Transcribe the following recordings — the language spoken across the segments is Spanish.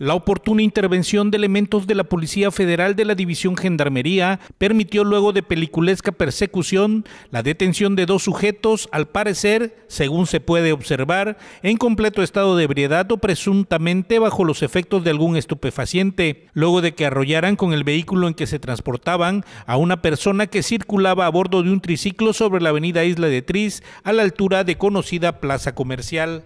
La oportuna intervención de elementos de la Policía Federal de la División Gendarmería permitió luego de peliculesca persecución la detención de dos sujetos, al parecer, según se puede observar, en completo estado de ebriedad o presuntamente bajo los efectos de algún estupefaciente, luego de que arrollaran con el vehículo en que se transportaban a una persona que circulaba a bordo de un triciclo sobre la avenida Isla de Tris a la altura de conocida plaza comercial.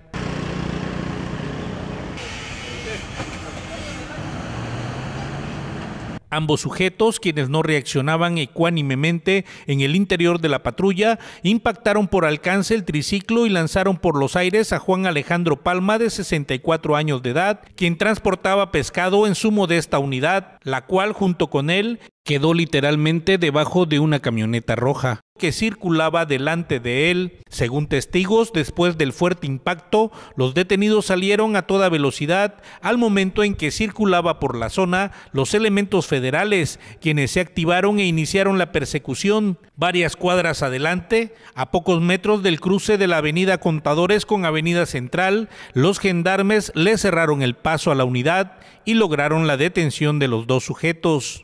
Ambos sujetos, quienes no reaccionaban ecuánimemente en el interior de la patrulla, impactaron por alcance el triciclo y lanzaron por los aires a Juan Alejandro Palma, de 64 años de edad, quien transportaba pescado en su modesta unidad, la cual junto con él quedó literalmente debajo de una camioneta roja que circulaba delante de él. Según testigos, después del fuerte impacto, los detenidos salieron a toda velocidad al momento en que circulaba por la zona los elementos federales, quienes se activaron e iniciaron la persecución. Varias cuadras adelante, a pocos metros del cruce de la avenida Contadores con Avenida Central, los gendarmes le cerraron el paso a la unidad y lograron la detención de los dos sujetos.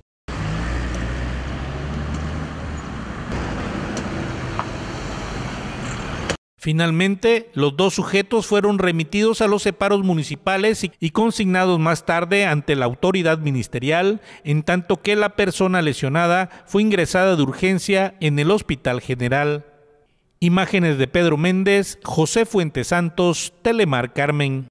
Finalmente, los dos sujetos fueron remitidos a los separos municipales y consignados más tarde ante la autoridad ministerial, en tanto que la persona lesionada fue ingresada de urgencia en el Hospital General. Imágenes de Pedro Méndez, José Fuentes Santos, Telemar Carmen.